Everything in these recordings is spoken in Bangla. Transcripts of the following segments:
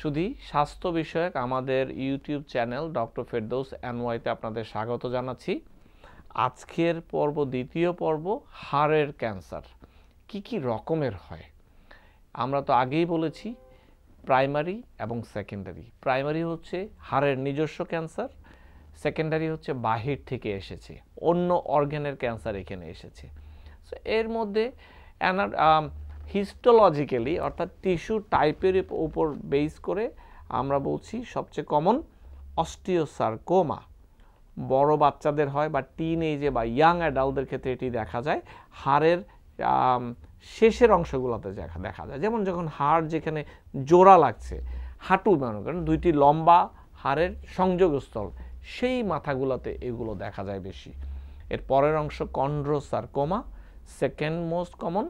শুধু স্বাস্থ্য বিষয়ক আমাদের ইউটিউব চ্যানেল ডক্টর ফেরদৌস অ্যানওয়াইতে আপনাদের স্বাগত জানাচ্ছি আজকের পর্ব দ্বিতীয় পর্ব হাড়ের ক্যান্সার কি কি রকমের হয় আমরা তো আগেই বলেছি প্রাইমারি এবং সেকেন্ডারি প্রাইমারি হচ্ছে হাড়ের নিজস্ব ক্যান্সার সেকেন্ডারি হচ্ছে বাহির থেকে এসেছে অন্য অর্গ্যানের ক্যান্সার এখানে এসেছে সো এর মধ্যে অ্যানা হিস্টোলজিক্যালি অর্থাৎ টিস্যু টাইপের উপর বেস করে আমরা বলছি সবচেয়ে কমন অস্টিওসার্কোমা বড় বাচ্চাদের হয় বা টিন এইজে বা ইয়াং অ্যাডাল্টদের ক্ষেত্রে এটি দেখা যায় হাড়ের শেষের অংশগুলোতে দেখা যায় যেমন যখন হাড় যেখানে জোড়া লাগছে হাঁটু মনে করেন দুইটি লম্বা হাড়ের সংযোগস্থল সেই মাথাগুলোতে এগুলো দেখা যায় বেশি এর পরের অংশ কন্ড্রোসার্কোমা সেকেন্ড মোস্ট কমন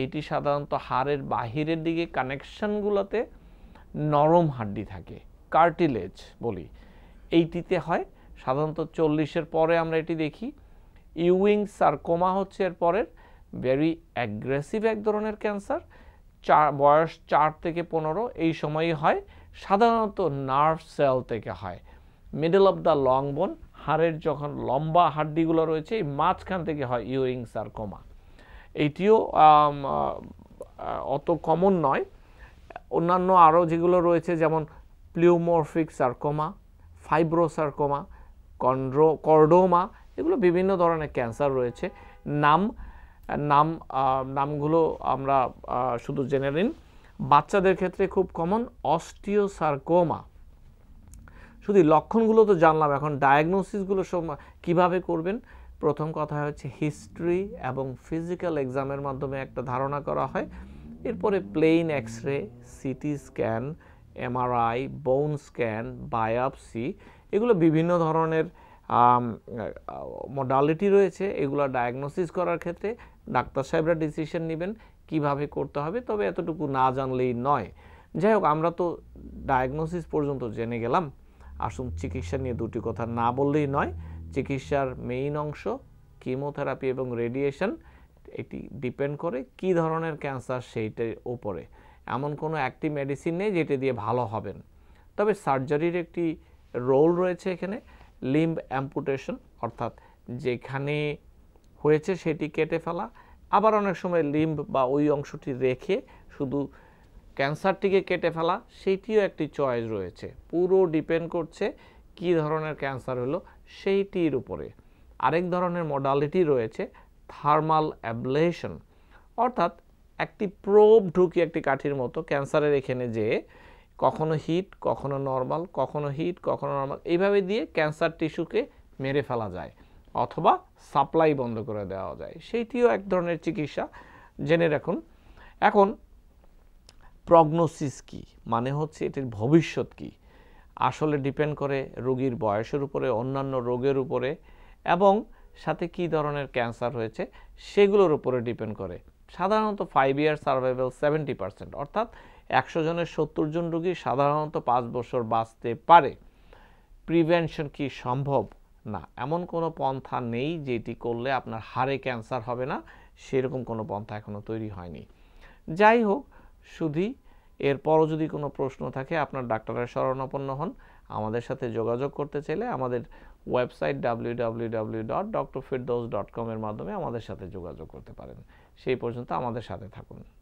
এইটি সাধারণত হাড়ের বাহিরের দিকে কানেকশানগুলোতে নরম হাড্ডি থাকে কার্টিলেজ বলি এইটিতে হয় সাধারণত চল্লিশের পরে আমরা এটি দেখি ইউইং সার্কোমা হচ্ছে এর পরের ভেরি অ্যাগ্রেসিভ এক ধরনের ক্যান্সার চার বয়স চার থেকে পনেরো এই সময়ই হয় সাধারণত নার্ভ সেল থেকে হয় মিডল অফ দ্য লং বোন হাড়ের যখন লম্বা হাড্ডিগুলো রয়েছে এই মাঝখান থেকে হয় আর সার্কোমা এটিও অত কমন নয় অন্যান্য আরও যেগুলো রয়েছে যেমন প্লিউমোরফিক সার্কোমা ফাইব্রোসার্কোমা কন্ড্রো কর্ডোমা এগুলো বিভিন্ন ধরনের ক্যান্সার রয়েছে নাম নাম নামগুলো আমরা শুধু জেনে নিন বাচ্চাদের ক্ষেত্রে খুব কমন অস্টিওসার্কোমা শুধু লক্ষণগুলো তো জানলাম এখন ডায়াগনোসিসগুলো কীভাবে করবেন প্রথম কথা হচ্ছে হিস্ট্রি এবং ফিজিক্যাল এক্সামের মাধ্যমে একটা ধারণা করা হয় এরপরে plain X ray CT scan MRI bone scan biopsy এগুলো বিভিন্ন ধরনের মডালিটি রয়েছে এগুলো ডায়াগনোসিস করার ক্ষেত্রে ডাক্তার সাহেবরা ডিসিশন নেবেন কিভাবে করতে হবে তবে এতটুকু না জানলেই নয় যাই হোক আমরা তো ডায়াগনোসিস পর্যন্ত জেনে গেলাম আসুন চিকিৎসা নিয়ে দুটি কথা না বললেই নয় চিকিৎসার মেইন অংশ কিমোথেরাপি এবং রেডিয়েশন এটি ডিপেন্ড করে কি ধরনের ক্যান্সার সেইটার ওপরে এমন কোনো একটি মেডিসিন নেই যেটি দিয়ে ভালো হবেন তবে সার্জারির একটি রোল রয়েছে এখানে লিম্ব অ্যাম্পুটেশন অর্থাৎ যেখানে হয়েছে সেটি কেটে ফেলা আবার অনেক সময় লিম্ব বা ওই অংশটি রেখে শুধু ক্যান্সারটিকে কেটে ফেলা সেটিও একটি চয়েস রয়েছে পুরো ডিপেন্ড করছে কি ধরনের ক্যান্সার হলো সেইটির উপরে আরেক ধরনের মডালিটি রয়েছে থার্মাল অ্যাবলেশন অর্থাৎ একটি প্রোব ঢুকি একটি কাঠির মতো ক্যান্সারের এখানে যে কখনো হিট কখনো নর্মাল কখনো হিট কখনো নর্মাল এইভাবে দিয়ে ক্যান্সার টিস্যুকে মেরে ফেলা যায় অথবা সাপ্লাই বন্ধ করে দেওয়া যায় সেইটিও এক ধরনের চিকিৎসা জেনে রাখুন এখন প্রগনোসিস কি মানে হচ্ছে এটির ভবিষ্যৎ কী আসলে ডিপেন্ড করে রোগীর বয়সের উপরে অন্যান্য রোগের উপরে এবং সাথে কি ধরনের ক্যান্সার হয়েছে সেগুলোর উপরে ডিপেন্ড করে সাধারণত five year survival seventy percent অর্থাৎ একশো জনের সত্তর জন রুগী সাধারণত পাঁচ বছর বাঁচতে পারে প্রিভেনশন কি সম্ভব না এমন কোনো পন্থা নেই যেটি করলে আপনার হাড়ে ক্যান্সার হবে না সেরকম কোনো পন্থা এখনও তৈরি হয়নি যাই হোক শুধুই এরপরও যদি কোনো প্রশ্ন থাকে আপনার ডাক্তারের শরণাপন্ন হন আমাদের সাথে যোগাযোগ করতে চাইলে আমাদের ওয়েবসাইট ডাব্লিউ এর ডট ডক্টর ডট কমের মাধ্যমে আমাদের সাথে যোগাযোগ করতে পারেন সেই পর্যন্ত আমাদের সাথে থাকুন